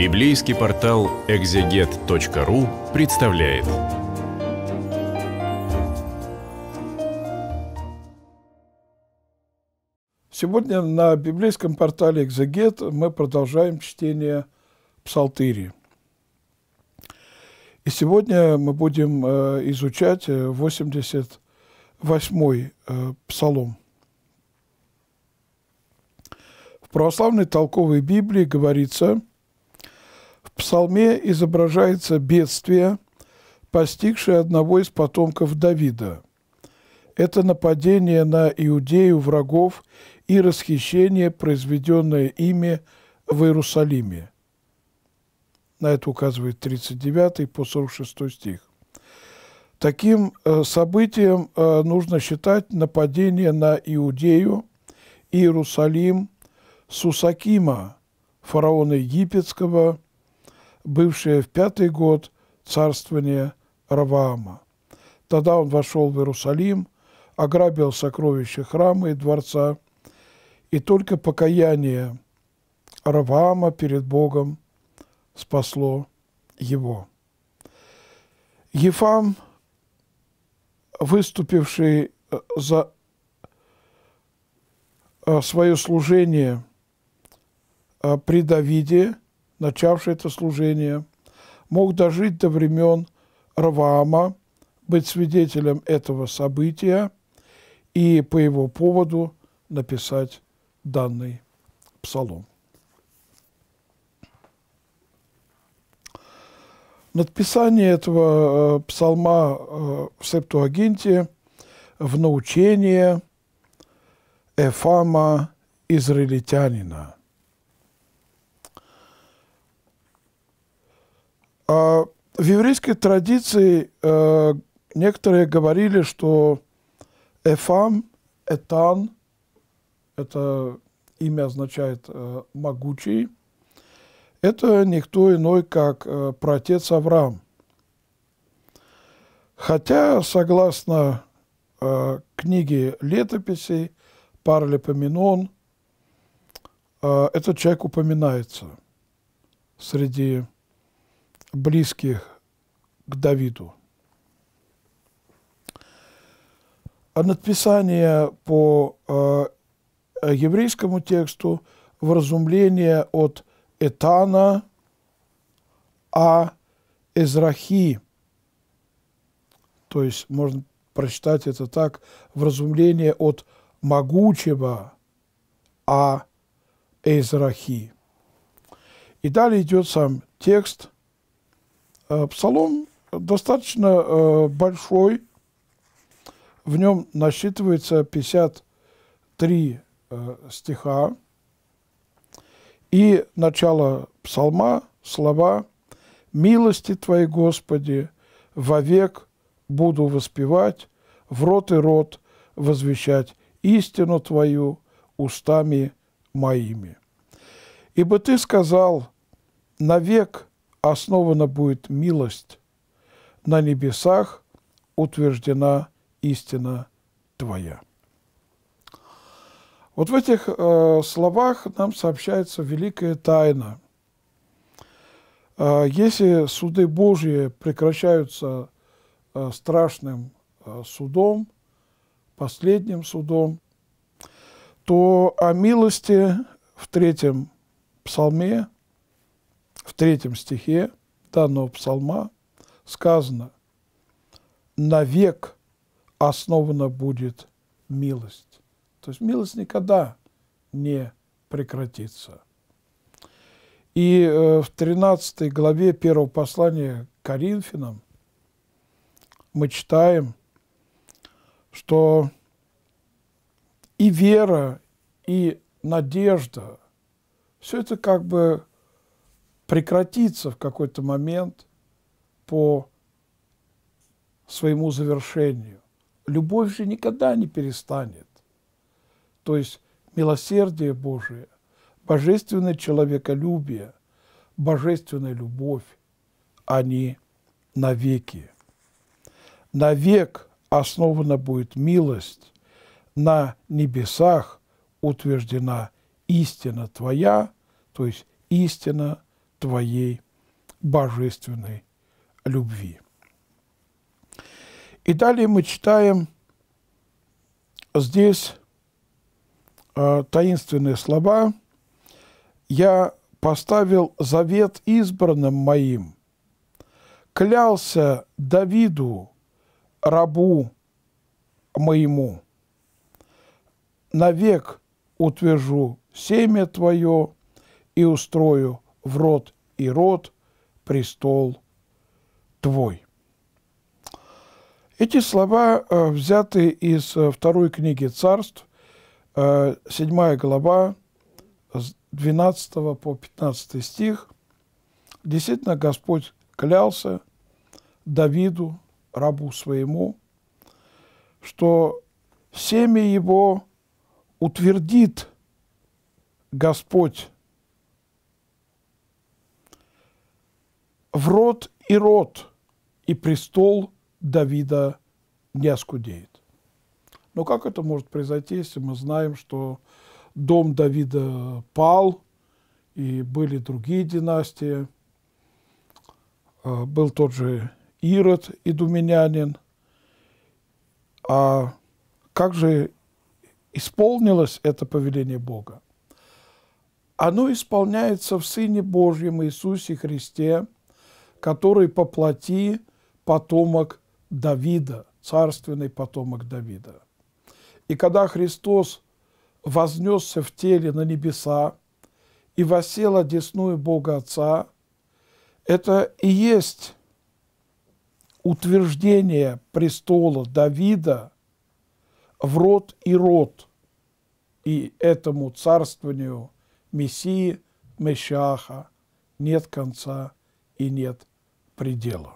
Библейский портал экзегет.ру представляет. Сегодня на библейском портале «Экзегет» мы продолжаем чтение Псалтыри. И сегодня мы будем э, изучать 88-й э, э, Псалом. В православной толковой Библии говорится – псалме изображается бедствие, постигшее одного из потомков Давида. Это нападение на Иудею врагов и расхищение, произведенное ими в Иерусалиме. На это указывает 39 по 46 стих. Таким э, событием э, нужно считать нападение на Иудею, и Иерусалим, Сусакима, фараона египетского – бывшее в пятый год царствования Раваама. Тогда он вошел в Иерусалим, ограбил сокровища храма и дворца, и только покаяние Раваама перед Богом спасло его. Ефам, выступивший э, за э, свое служение э, при Давиде – начавший это служение, мог дожить до времен Раваама, быть свидетелем этого события и по его поводу написать данный псалом. Надписание этого э, псалма э, в Септуагинте в научение Эфама израильтянина – А, в еврейской традиции э, некоторые говорили, что Эфам, Этан, это имя означает э, «могучий», это никто иной, как э, протец Авраам. Хотя, согласно э, книге летописей Парлипоменон, э, этот человек упоминается среди близких к Давиду. А надписание по э, еврейскому тексту вразумление от Этана, а Эзрахи, то есть можно прочитать это так, вразумление от могучего, а Эзрахи. И далее идет сам текст – Э, псалом достаточно э, большой, в нем насчитывается 53 э, стиха, и начало псалма, слова «Милости Твои, Господи, вовек буду воспевать, в рот и рот возвещать истину Твою устами моими. Ибо Ты сказал, навек основана будет милость, на небесах утверждена истина Твоя. Вот в этих э, словах нам сообщается великая тайна. Э, если суды Божьи прекращаются э, страшным э, судом, последним судом, то о милости в третьем псалме – в третьем стихе данного псалма сказано «Навек основана будет милость». То есть милость никогда не прекратится. И э, в 13 главе первого послания Коринфянам мы читаем, что и вера, и надежда, все это как бы прекратится в какой-то момент по своему завершению. Любовь же никогда не перестанет. То есть милосердие Божие, божественное человеколюбие, божественная любовь, они навеки. Навек основана будет милость, на небесах утверждена истина Твоя, то есть истина – Твоей божественной любви. И далее мы читаем здесь э, таинственные слова «Я поставил завет избранным моим, клялся Давиду, рабу моему, навек утвержу семя твое и устрою в рот и рот престол твой. Эти слова э, взяты из э, второй книги царств, 7 э, глава, с 12 по 15 стих. Действительно, Господь клялся Давиду, рабу своему, что семя его утвердит Господь в рот и рот, и престол Давида не оскудеет. Но как это может произойти, если мы знаем, что дом Давида пал, и были другие династии, а, был тот же Ирод, и идуменянин. А как же исполнилось это повеление Бога? Оно исполняется в Сыне Божьем Иисусе Христе – который поплоти потомок Давида, царственный потомок Давида. И когда Христос вознесся в теле на небеса и восел одесную Бога Отца, это и есть утверждение престола Давида в род и род и этому царствованию Мессии, Мешаха нет конца и нет пределу.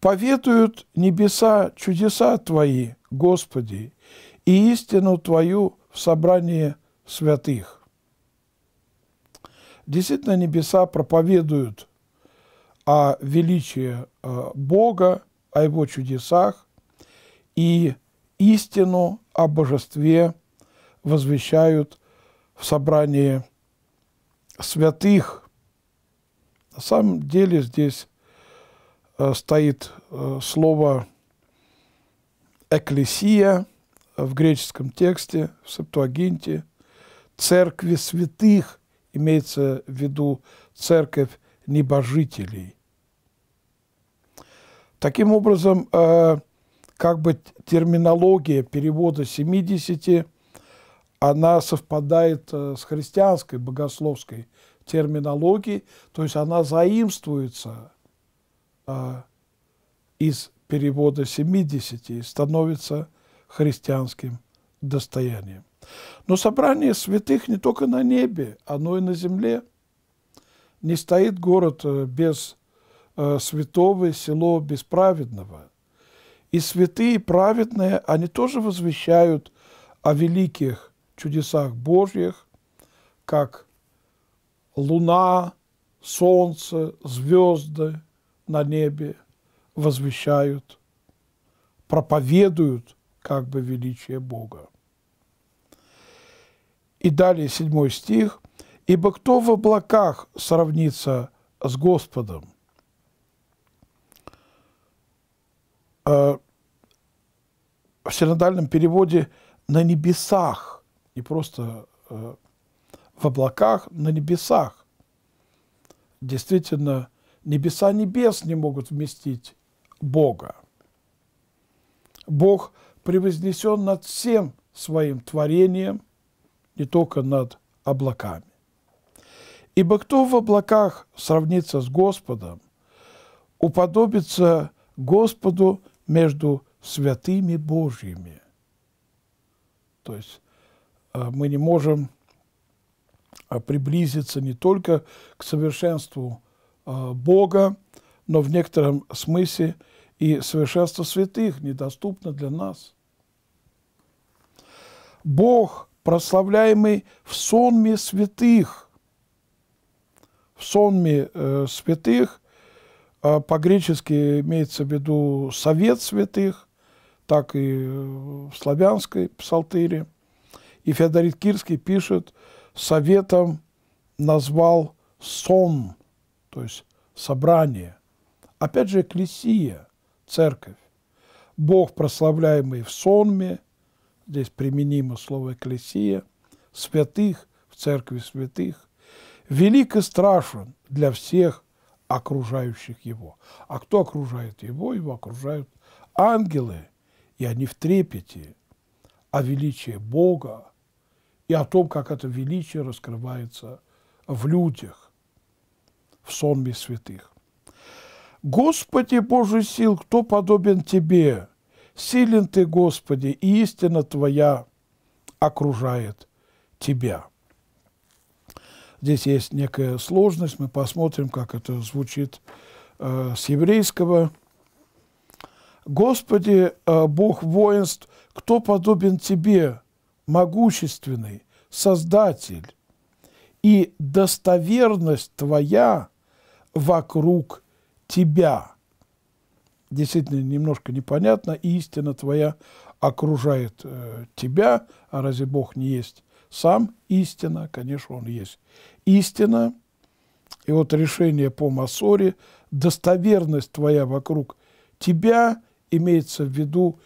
Поветуют небеса чудеса Твои, Господи, и истину Твою в собрании святых. Действительно, небеса проповедуют о величии э, Бога, о Его чудесах и истину о Божестве возвещают в собрании святых. На самом деле здесь э, стоит э, слово «экклесия» в греческом тексте, в Септуагинте, «церкви святых», имеется в виду церковь небожителей. Таким образом, э, как бы терминология перевода 70 она совпадает с христианской богословской терминологии, то есть она заимствуется а, из перевода 70 и становится христианским достоянием. Но собрание святых не только на небе, оно и на земле. Не стоит город э, без э, святого, село без праведного. И святые, и праведные, они тоже возвещают о великих чудесах Божьих, как луна, солнце, звезды на небе возвещают, проповедуют как бы величие Бога. И далее седьмой стих. «Ибо кто в облаках сравнится с Господом?» э, В синодальном переводе «на небесах», не просто э, в облаках, на небесах. Действительно, небеса небес не могут вместить Бога. Бог превознесен над всем своим творением, не только над облаками. Ибо кто в облаках сравнится с Господом, уподобится Господу между святыми Божьими. То есть э, мы не можем а, приблизиться не только к совершенству а, Бога, но в некотором смысле и совершенство святых недоступно для нас. Бог, прославляемый в сонме святых, в сонме э, святых, э, по-гречески имеется в виду совет святых, так и э, в славянской псалтыре. И Феодорит Кирский пишет, советом назвал сон, то есть собрание. Опять же, эклесия, церковь. Бог, прославляемый в сонме, здесь применимо слово эклесия, святых в церкви святых, велик и страшен для всех окружающих его. А кто окружает его? Его окружают ангелы, и они в трепете. А величие Бога, и о том, как это величие раскрывается в людях, в сонме святых. «Господи, Боже сил, кто подобен Тебе? Силен Ты, Господи, и истина Твоя окружает Тебя». Здесь есть некая сложность, мы посмотрим, как это звучит э, с еврейского. «Господи, э, Бог воинств, кто подобен Тебе?» могущественный Создатель, и достоверность твоя вокруг тебя. Действительно, немножко непонятно, истина твоя окружает э, тебя, а разве Бог не есть сам истина? Конечно, Он есть истина. И вот решение по Масоре, достоверность твоя вокруг тебя имеется в виду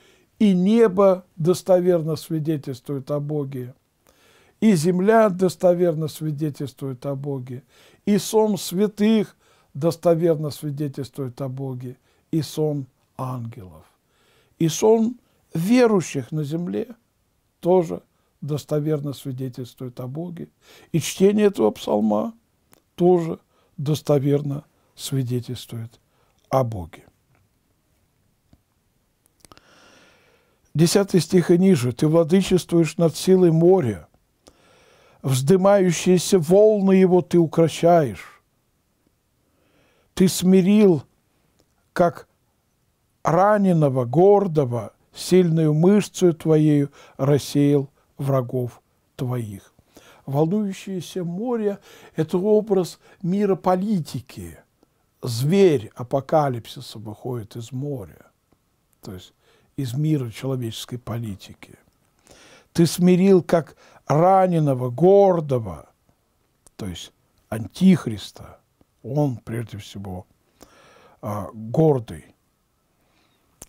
и небо достоверно свидетельствует о Боге, и земля достоверно свидетельствует о Боге, и сон святых достоверно свидетельствует о Боге, и сон ангелов. И сон верующих на земле тоже достоверно свидетельствует о Боге, и чтение этого псалма тоже достоверно свидетельствует о Боге. Десятый стих и ниже. «Ты владычествуешь над силой моря, вздымающиеся волны его ты укращаешь. Ты смирил, как раненого, гордого, сильную мышцу твоею рассеял врагов твоих». Волнующееся море – это образ мира политики. Зверь апокалипсиса выходит из моря. То есть из мира человеческой политики. Ты смирил как раненого, гордого, то есть антихриста. Он, прежде всего, а, гордый.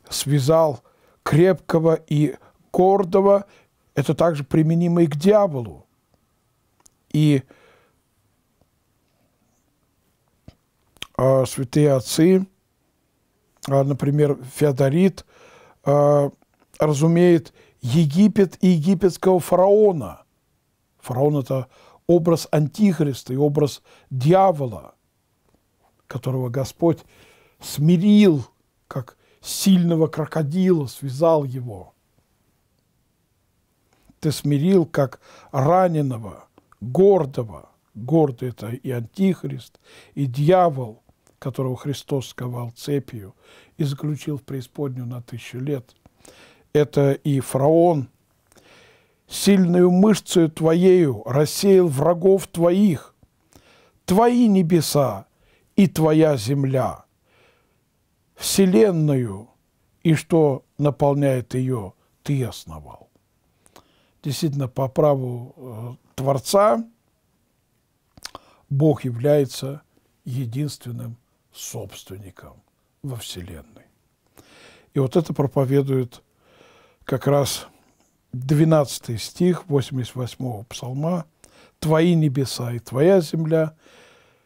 Связал крепкого и гордого. Это также применимо и к дьяволу. И а, святые отцы, а, например, Феодорит – Э, разумеет Египет и египетского фараона. Фараон – это образ антихриста и образ дьявола, которого Господь смирил, как сильного крокодила, связал его. Ты смирил, как раненого, гордого. Гордый – это и антихрист, и дьявол которого Христос сковал цепью и заключил в преисподнюю на тысячу лет. Это и фараон, сильную мышцею твоею рассеял врагов твоих, твои небеса и твоя земля, вселенную и что наполняет ее, ты основал. Действительно, по праву э, Творца Бог является единственным собственником во Вселенной. И вот это проповедует как раз 12 стих 88-го псалма «Твои небеса и твоя земля,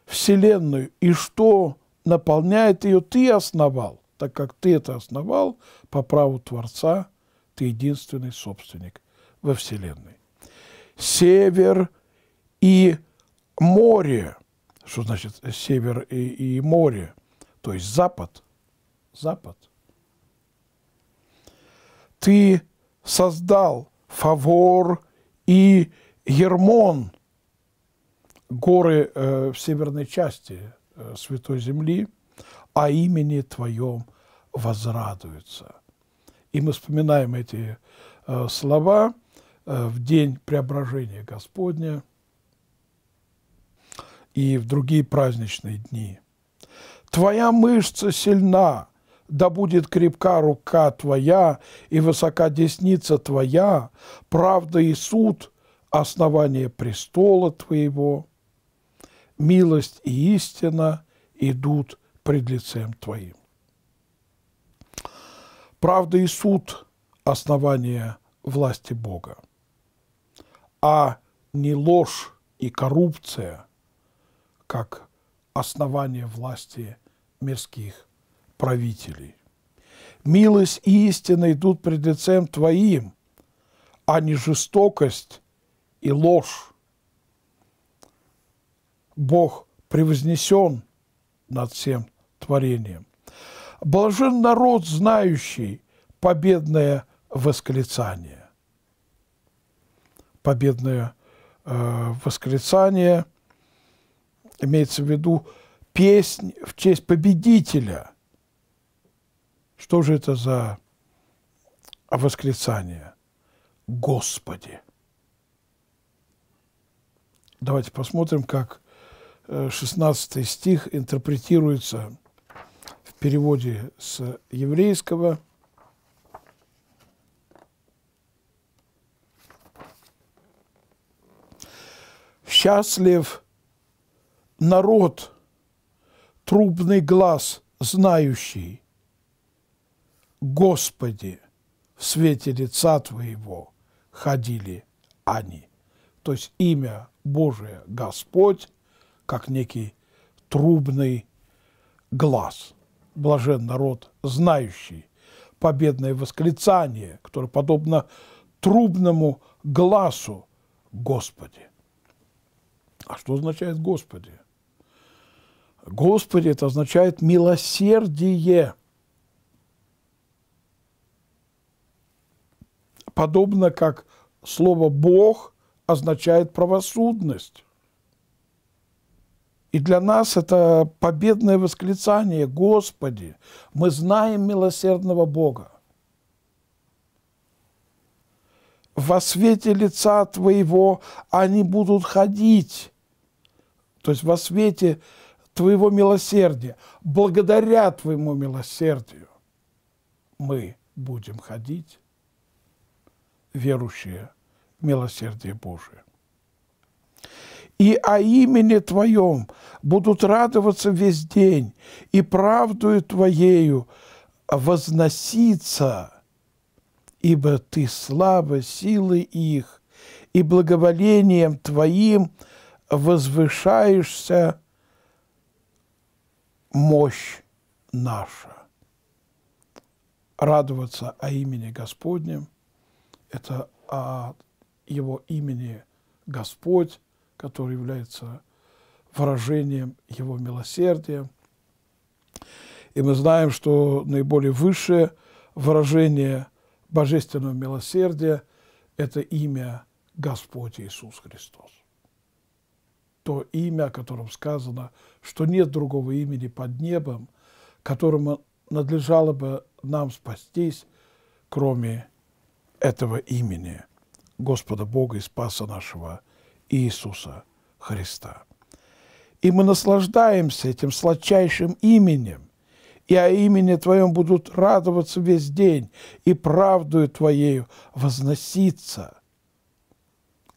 Вселенную, и что наполняет ее, ты основал, так как ты это основал по праву Творца, ты единственный собственник во Вселенной. Север и море – что значит э, север и, и море? То есть запад. Запад. Ты создал Фавор и Гермон горы э, в северной части э, Святой Земли, а имени Твоем возрадуются. И мы вспоминаем эти э, слова э, в день преображения Господня – и в другие праздничные дни. Твоя мышца сильна, да будет крепка рука твоя и высока десница твоя, правда и суд – основание престола твоего. Милость и истина идут пред лицем твоим. Правда и суд – основание власти Бога, а не ложь и коррупция – как основание власти мирских правителей. Милость и истина идут пред лицем Твоим, а не жестокость и ложь. Бог превознесен над всем творением. Блажен народ, знающий победное восклицание. Победное э, восклицание – имеется в виду песнь в честь победителя. Что же это за восклицание? Господи! Давайте посмотрим, как 16 э, стих интерпретируется в переводе с еврейского. «Счастлив народ, трубный глаз знающий, Господи, в свете лица Твоего ходили они. То есть имя Божие Господь, как некий трубный глаз. Блажен народ знающий, победное восклицание, которое подобно трубному глазу Господи. А что означает Господи? Господи, это означает милосердие. Подобно как слово «бог» означает правосудность. И для нас это победное восклицание «Господи, мы знаем милосердного Бога». во свете лица Твоего они будут ходить. То есть во свете Твоего милосердия, благодаря Твоему милосердию мы будем ходить, верующие в милосердие Божие. И о имени Твоем будут радоваться весь день, и правдою Твоею возноситься, ибо Ты слава силы их, и благоволением Твоим возвышаешься мощь наша. Радоваться о имени Господнем – это о его имени Господь, который является выражением его милосердия. И мы знаем, что наиболее высшее выражение божественного милосердия – это имя Господь Иисус Христос то имя, о котором сказано, что нет другого имени под небом, которому надлежало бы нам спастись, кроме этого имени Господа Бога и Спаса нашего Иисуса Христа. И мы наслаждаемся этим сладчайшим именем, и о имени Твоем будут радоваться весь день, и правдою Твоею возноситься –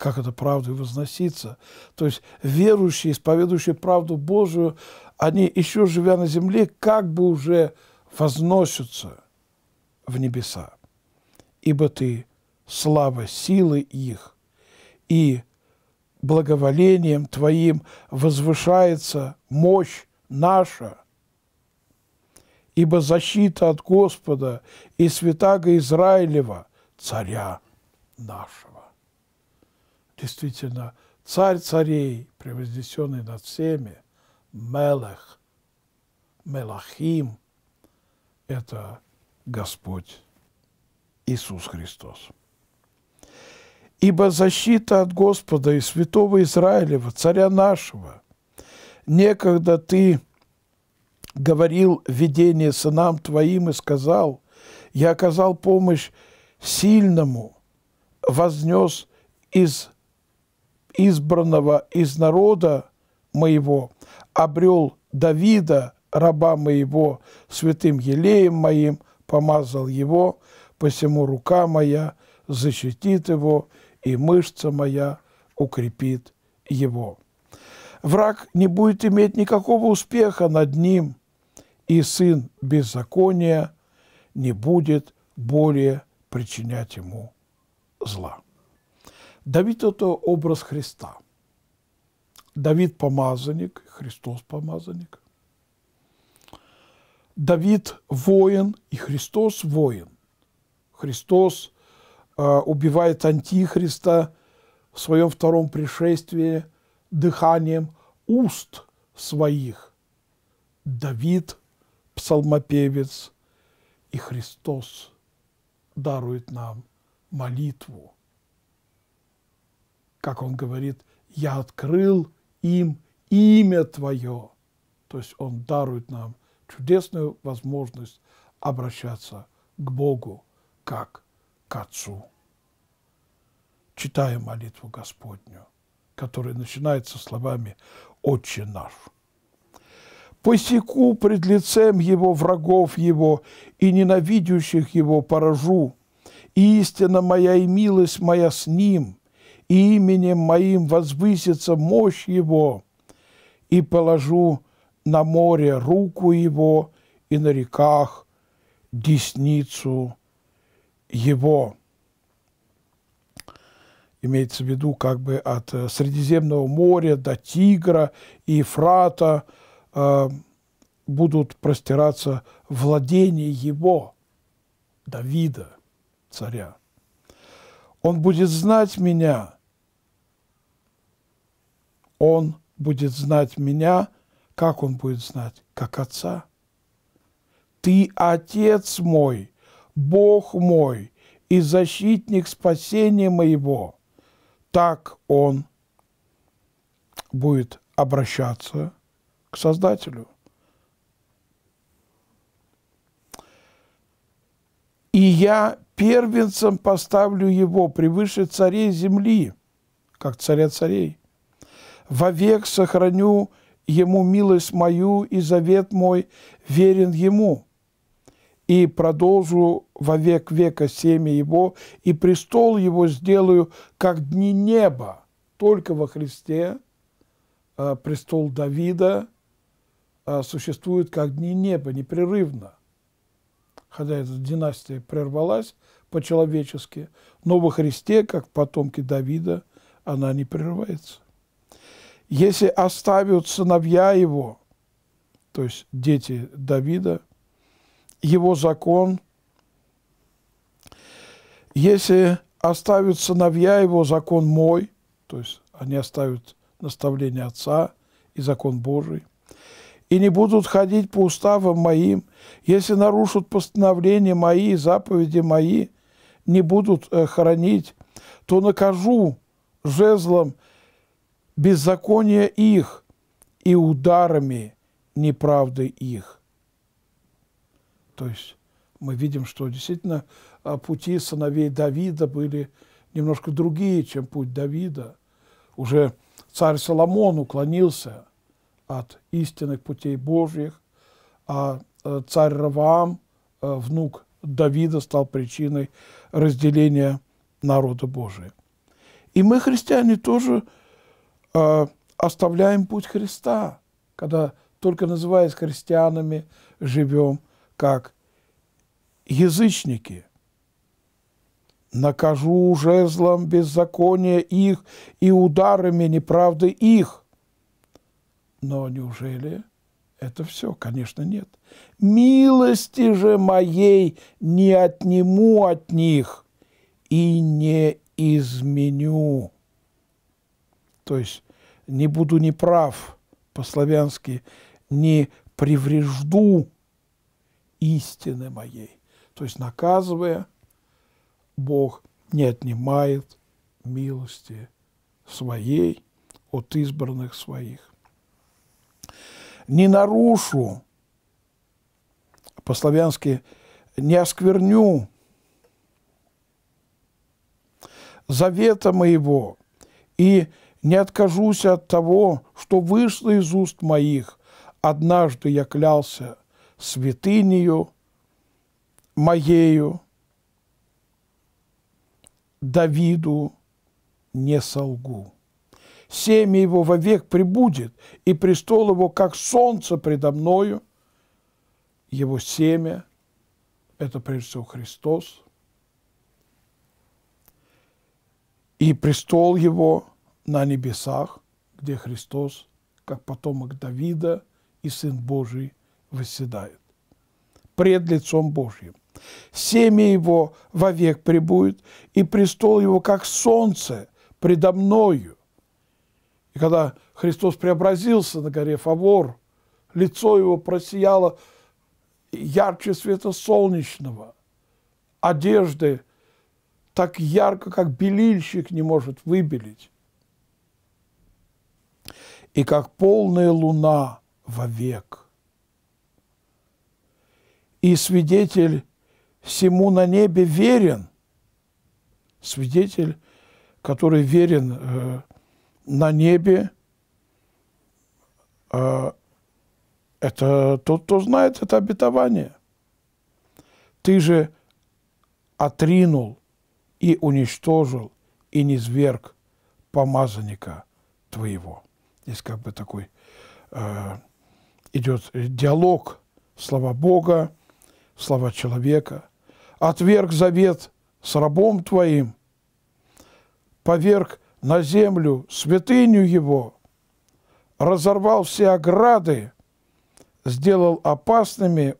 как это правдой возноситься. То есть верующие, исповедующие правду Божию, они, еще живя на земле, как бы уже возносятся в небеса. Ибо ты слава силы их, и благоволением Твоим возвышается мощь наша. Ибо защита от Господа и святаго Израилева, царя наша действительно царь царей, превознесенный над всеми, Мелех, Мелахим – это Господь Иисус Христос. Ибо защита от Господа и святого Израилева, царя нашего, некогда ты говорил видение сынам твоим и сказал, я оказал помощь сильному, вознес из избранного из народа моего, обрел Давида, раба моего, святым елеем моим, помазал его, посему рука моя защитит его, и мышца моя укрепит его. Враг не будет иметь никакого успеха над ним, и сын беззакония не будет более причинять ему зла. Давид – это образ Христа. Давид – помазанник, Христос – помазанник. Давид – воин, и Христос – воин. Христос э, убивает Антихриста в своем втором пришествии дыханием уст своих. Давид – псалмопевец, и Христос дарует нам молитву как он говорит, «Я открыл им имя Твое». То есть он дарует нам чудесную возможность обращаться к Богу, как к Отцу. читая молитву Господню, которая начинается словами «Отче наш». «Посеку пред лицем его врагов его и ненавидящих его поражу, и истина моя и милость моя с ним» именем моим возвысится мощь его, и положу на море руку его, и на реках десницу его». Имеется в виду как бы от э, Средиземного моря до Тигра и Ефрата э, будут простираться владения его, Давида, царя. Он будет знать меня – он будет знать меня, как он будет знать? Как отца. Ты отец мой, Бог мой и защитник спасения моего. Так он будет обращаться к Создателю. И я первенцем поставлю его превыше царей земли, как царя царей вовек сохраню ему милость мою, и завет мой верен ему. И продолжу вовек века семя его, и престол его сделаю, как дни неба, только во Христе, а, престол Давида а, существует как дни неба, непрерывно. Хотя эта династия прервалась по-человечески, но во Христе, как потомки Давида, она не прерывается если оставят сыновья его, то есть дети Давида, его закон, если оставят сыновья его закон мой, то есть они оставят наставление Отца и закон Божий, и не будут ходить по уставам моим, если нарушат постановления мои и заповеди мои, не будут э, хоронить, то накажу жезлом беззакония их и ударами неправды их. То есть мы видим, что действительно а, пути сыновей Давида были немножко другие, чем путь Давида. Уже царь Соломон уклонился от истинных путей Божьих, а, а царь Раваам, а, внук Давида, стал причиной разделения народа Божия. И мы, христиане, тоже а, оставляем путь Христа, когда только называясь христианами, живем как язычники. Накажу жезлом беззакония их и ударами неправды их. Но неужели это все? Конечно, нет. Милости же моей не отниму от них и не изменю то есть не буду неправ по-славянски, не преврежду истины моей. То есть наказывая, Бог не отнимает милости своей от избранных своих. Не нарушу, по-славянски, не оскверню завета моего и не откажусь от того, что вышло из уст моих. Однажды я клялся святынею моею, Давиду не солгу. Семя его вовек прибудет, и престол его, как солнце предо мною, его семя – это прежде всего Христос, и престол его – на небесах, где Христос, как потомок Давида и Сын Божий, восседает пред лицом Божьим. Семя его вовек пребудет, и престол его, как солнце, предо мною. И когда Христос преобразился на горе Фавор, лицо его просияло ярче света солнечного, одежды так ярко, как белильщик не может выбелить и как полная луна вовек. И свидетель всему на небе верен, свидетель, который верен э, на небе, э, это тот, кто знает это обетование. Ты же отринул и уничтожил и низверг помазанника твоего. Здесь как бы такой э, идет диалог слова Бога, слова человека. «Отверг завет с рабом твоим, поверг на землю святыню его, разорвал все ограды, сделал опасными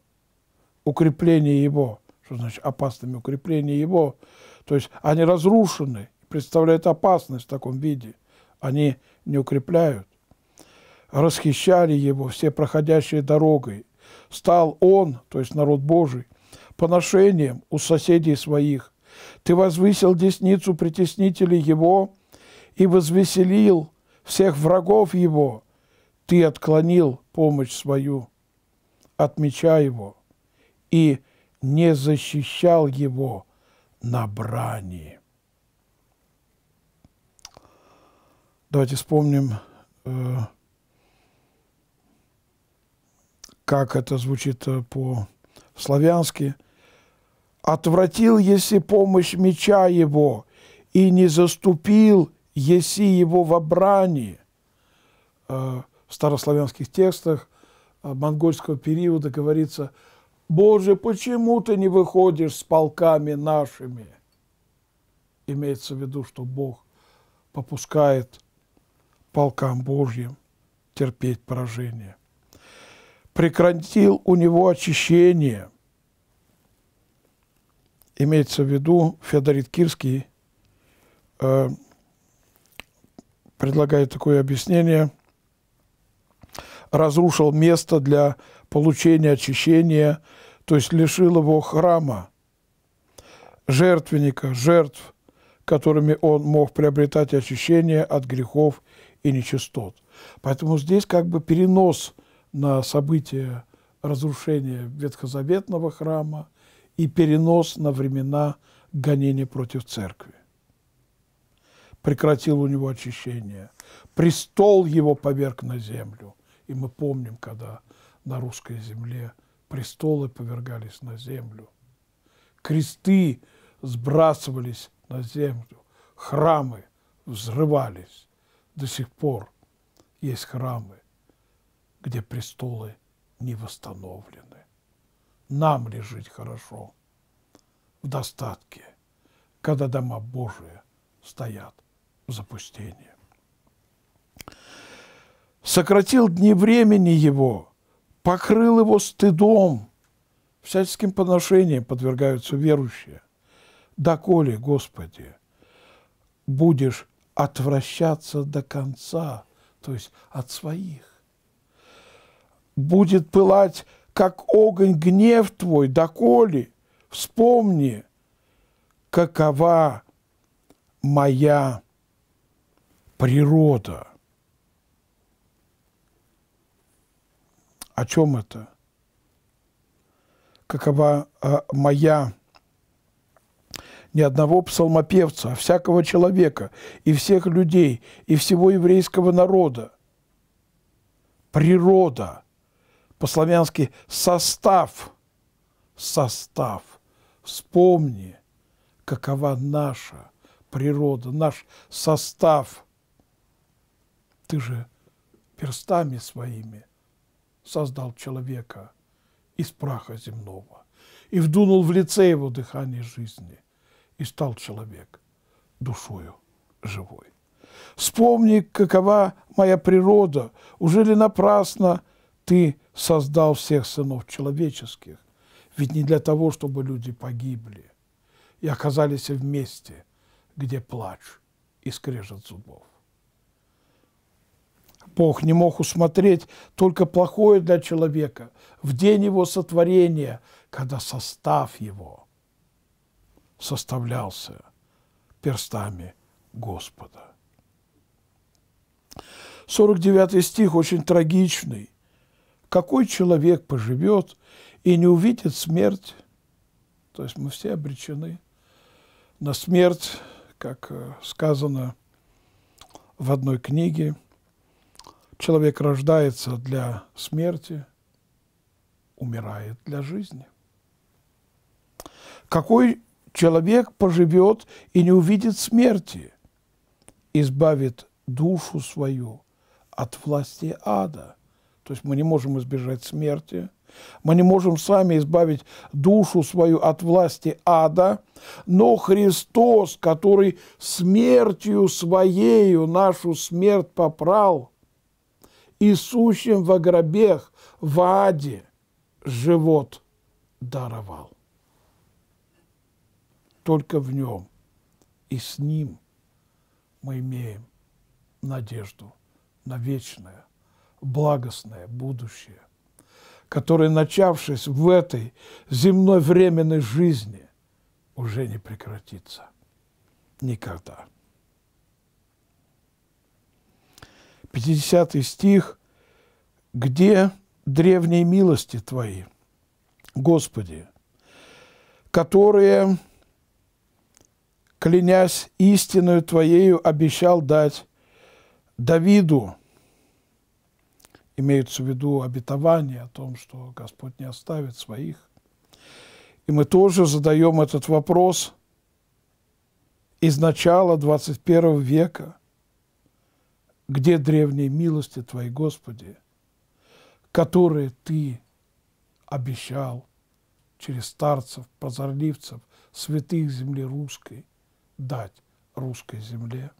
укрепления его». Что значит опасными укрепления его? То есть они разрушены, представляют опасность в таком виде. Они не укрепляют расхищали его все проходящие дорогой. Стал он, то есть народ Божий, поношением у соседей своих. Ты возвысил десницу притеснителей его и возвеселил всех врагов его. Ты отклонил помощь свою от меча его и не защищал его на брани. Давайте вспомним э, как это звучит э, по-славянски, «Отвратил, если помощь меча его, и не заступил, если его в обране». Э, в старославянских текстах э, монгольского периода говорится «Боже, почему ты не выходишь с полками нашими?» Имеется в виду, что Бог попускает полкам Божьим терпеть поражение прекратил у него очищение. Имеется в виду, Феодорит Кирский э, предлагает такое объяснение, разрушил место для получения очищения, то есть лишил его храма, жертвенника, жертв, которыми он мог приобретать очищение от грехов и нечистот. Поэтому здесь как бы перенос – на события разрушения Ветхозаветного храма и перенос на времена гонения против церкви. Прекратил у него очищение. Престол его поверг на землю. И мы помним, когда на русской земле престолы повергались на землю. Кресты сбрасывались на землю. Храмы взрывались. До сих пор есть храмы, где престолы не восстановлены. Нам ли жить хорошо в достатке, когда дома Божии стоят в запустении? Сократил дни времени его, покрыл его стыдом, всяческим поношением подвергаются верующие. Доколе, Господи, будешь отвращаться до конца, то есть от своих, будет пылать, как огонь, гнев твой, доколе, вспомни, какова моя природа. О чем это? Какова э, моя ни одного псалмопевца, а всякого человека, и всех людей, и всего еврейского народа. Природа – по-славянски состав, состав. Вспомни, какова наша природа, наш состав. Ты же перстами своими создал человека из праха земного и вдунул в лице его дыхание жизни, и стал человек душою живой. Вспомни, какова моя природа, уже ли напрасно ты создал всех сынов человеческих, ведь не для того, чтобы люди погибли и оказались вместе, где плач и скрежет зубов. Бог не мог усмотреть только плохое для человека в день его сотворения, когда состав его составлялся перстами Господа. 49 стих очень трагичный. Какой человек поживет и не увидит смерть? То есть мы все обречены на смерть, как э, сказано в одной книге. Человек рождается для смерти, умирает для жизни. Какой человек поживет и не увидит смерти, избавит душу свою от власти ада – то есть мы не можем избежать смерти. Мы не можем сами избавить душу свою от власти ада, но Христос, который смертью своею нашу смерть попрал, исущим в во гробех в аде живот даровал. Только в нем и с ним мы имеем надежду на вечное благостное будущее, которое, начавшись в этой земной временной жизни, уже не прекратится. Никогда. 50 стих. «Где древние милости Твои, Господи, которые, клянясь истинную Твоею, обещал дать Давиду, имеются в виду обетования о том, что Господь не оставит своих. И мы тоже задаем этот вопрос из начала 21 века. Где древние милости Твои, Господи, которые Ты обещал через старцев, прозорливцев, святых земли русской дать русской земле?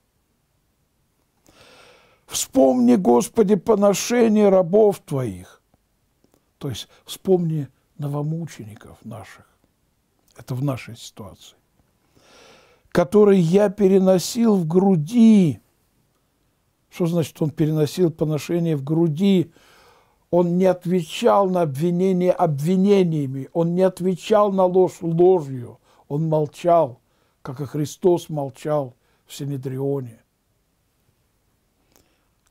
Вспомни, Господи, поношение рабов Твоих. То есть вспомни новомучеников наших. Это в нашей ситуации. которые я переносил в груди. Что значит он переносил поношение в груди? Он не отвечал на обвинения обвинениями, он не отвечал на ложь ложью, он молчал, как и Христос молчал в Синедрионе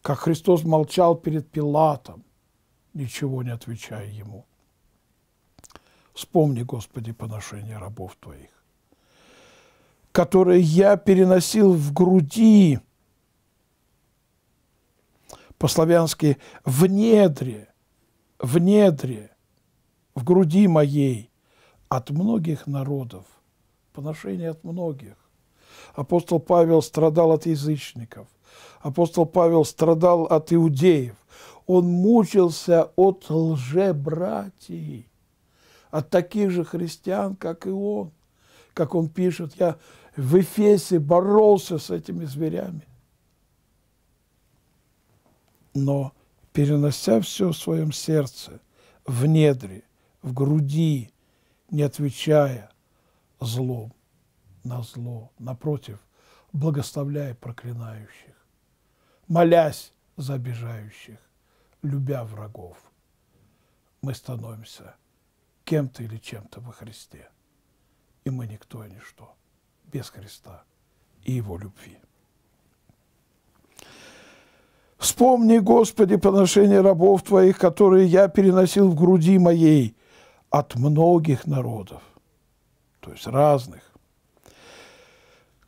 как Христос молчал перед Пилатом, ничего не отвечая ему. Вспомни, Господи, поношение рабов Твоих, которые я переносил в груди, по-славянски, в недре, в недре, в груди моей, от многих народов, поношение от многих. Апостол Павел страдал от язычников, апостол Павел страдал от иудеев, он мучился от лжебратьев, от таких же христиан, как и он. Как он пишет, я в Эфесе боролся с этими зверями. Но перенося все в своем сердце, в недре, в груди, не отвечая злом на зло, напротив, благословляя проклинающих молясь за обижающих, любя врагов, мы становимся кем-то или чем-то во Христе. И мы никто и ничто без Христа и Его любви. Вспомни, Господи, поношение рабов Твоих, которые я переносил в груди моей от многих народов, то есть разных,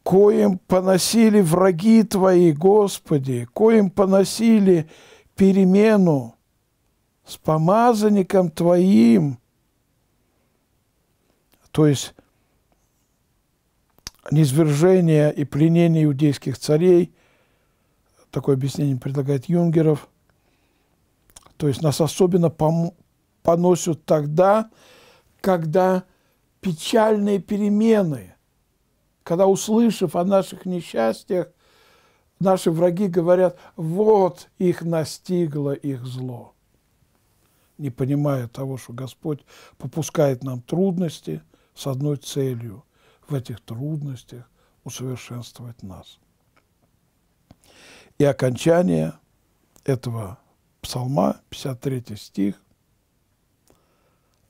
коим поносили враги Твои, Господи, коим поносили перемену с помазанником Твоим. То есть низвержение и пленение иудейских царей, такое объяснение предлагает Юнгеров, то есть нас особенно поносят тогда, когда печальные перемены – когда, услышав о наших несчастьях, наши враги говорят, вот их настигло их зло, не понимая того, что Господь попускает нам трудности с одной целью – в этих трудностях усовершенствовать нас. И окончание этого псалма, 53 стих,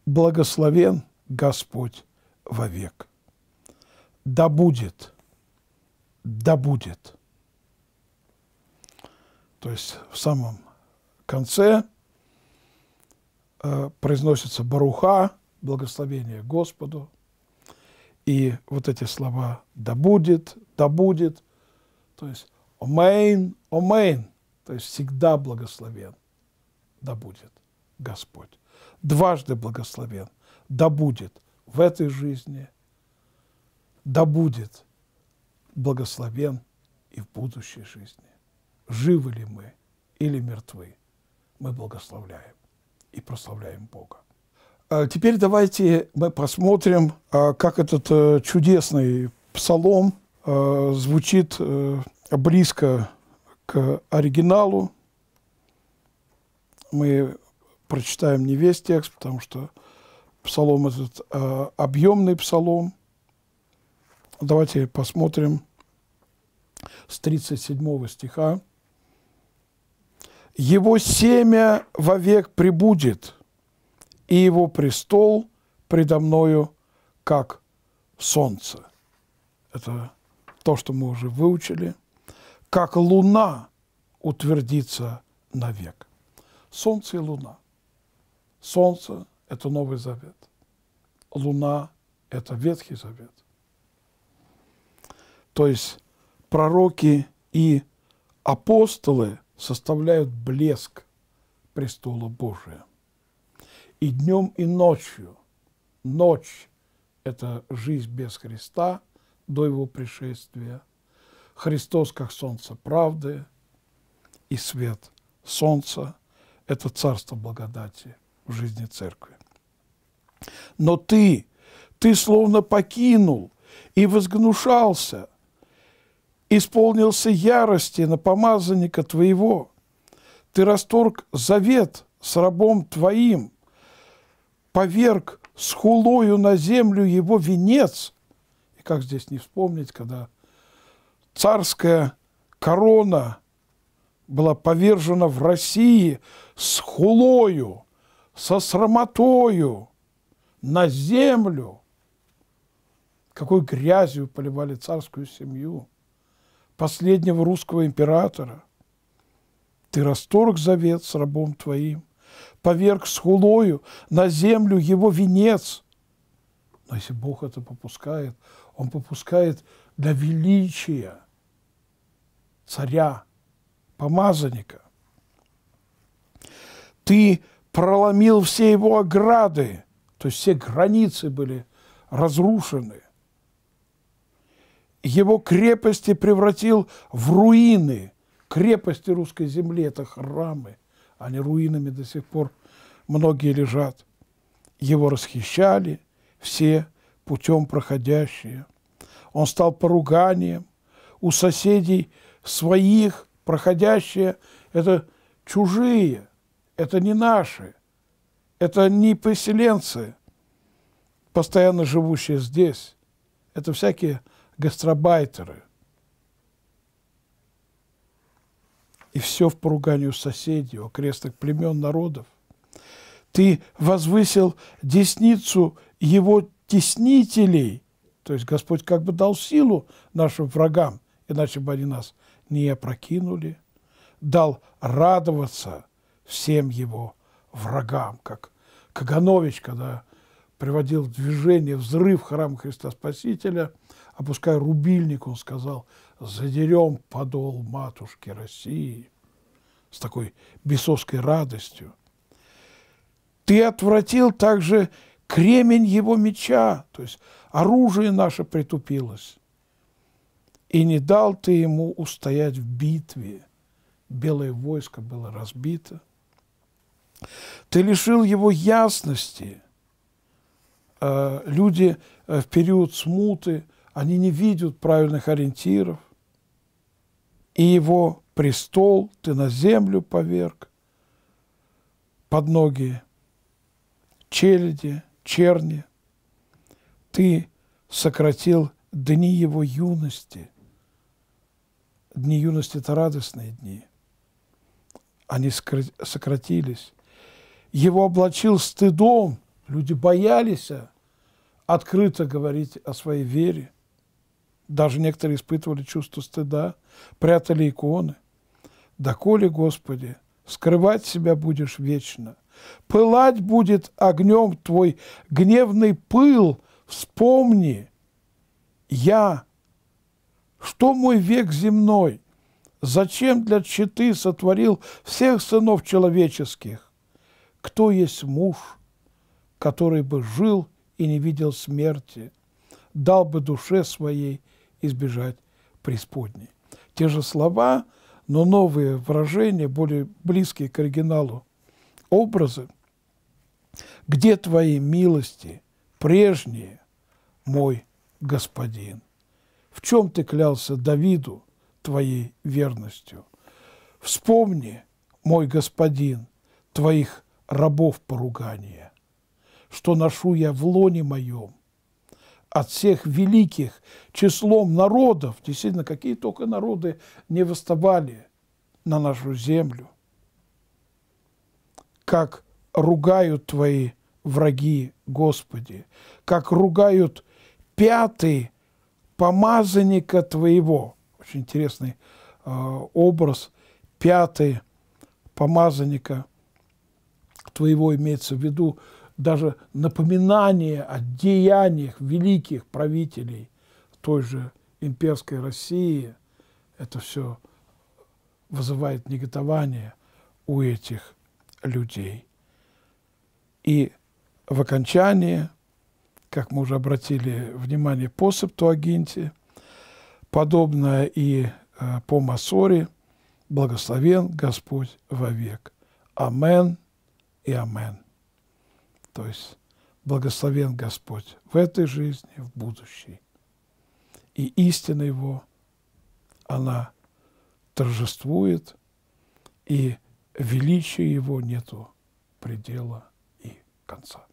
«Благословен Господь вовек» да будет, да будет. То есть в самом конце э, произносится Баруха, благословение Господу, и вот эти слова «да будет», «да будет», то есть «омейн», «омейн», то есть всегда благословен, да будет Господь. Дважды благословен, да будет в этой жизни – да будет благословен и в будущей жизни. Живы ли мы или мертвы, мы благословляем и прославляем Бога. А теперь давайте мы посмотрим, а, как этот э, чудесный псалом а, звучит э, близко к оригиналу. Мы прочитаем не весь текст, потому что псалом этот объемный псалом – Давайте посмотрим с 37 стиха. «Его семя вовек прибудет, и его престол предо мною, как солнце». Это то, что мы уже выучили. «Как луна утвердится навек». Солнце и луна. Солнце – это Новый Завет. Луна – это Ветхий Завет. То есть пророки и апостолы составляют блеск престола Божия. И днем, и ночью. Ночь – это жизнь без Христа до Его пришествия. Христос как солнце правды и свет солнца – это царство благодати в жизни церкви. Но ты, ты словно покинул и возгнушался, исполнился ярости на помазанника твоего. Ты расторг завет с рабом твоим, поверг с хулою на землю его венец. И как здесь не вспомнить, когда царская корона была повержена в России с хулою, со срамотою на землю, какой грязью поливали царскую семью – последнего русского императора. Ты расторг завет с рабом твоим, поверг с хулою на землю его венец. Но если Бог это попускает, Он попускает для величия царя, помазанника. Ты проломил все его ограды, то есть все границы были разрушены – его крепости превратил в руины. Крепости русской земли – это храмы, они руинами до сих пор многие лежат. Его расхищали все путем проходящие. Он стал поруганием у соседей своих, проходящие – это чужие, это не наши, это не поселенцы, постоянно живущие здесь. Это всякие гастробайтеры. И все в поруганию соседей, окрестных племен, народов. Ты возвысил десницу его теснителей, то есть Господь как бы дал силу нашим врагам, иначе бы они нас не опрокинули, дал радоваться всем его врагам, как Каганович, когда приводил движение взрыв храма Христа Спасителя – опуская а рубильник, он сказал, задерем подол матушки России с такой бесовской радостью. Ты отвратил также кремень его меча, то есть оружие наше притупилось. И не дал ты ему устоять в битве. Белое войско было разбито. Ты лишил его ясности. Э, люди э, в период смуты – они не видят правильных ориентиров. И его престол ты на землю поверг, под ноги челяди, черни. Ты сократил дни его юности. Дни юности – это радостные дни. Они сократились. Его облачил стыдом. Люди боялись открыто говорить о своей вере – даже некоторые испытывали чувство стыда, прятали иконы. «Доколе, Господи, скрывать себя будешь вечно, пылать будет огнем твой гневный пыл, вспомни, я, что мой век земной, зачем для читы сотворил всех сынов человеческих? Кто есть муж, который бы жил и не видел смерти, дал бы душе своей избежать преисподней. Те же слова, но новые выражения, более близкие к оригиналу образы. «Где твои милости, прежние, мой господин? В чем ты клялся Давиду твоей верностью? Вспомни, мой господин, твоих рабов поругания, что ношу я в лоне моем, от всех великих числом народов, действительно, какие только народы не восставали на нашу землю, как ругают твои враги, Господи, как ругают пятый помазанника твоего. Очень интересный э, образ. Пятый помазанника твоего имеется в виду даже напоминание о деяниях великих правителей той же имперской России, это все вызывает негодование у этих людей. И в окончании, как мы уже обратили внимание по Септуагинте, подобно и э, по Масоре, благословен Господь вовек. Амен и амен. То есть благословен Господь в этой жизни, в будущей. И истина Его, она торжествует, и величия Его нету предела и конца.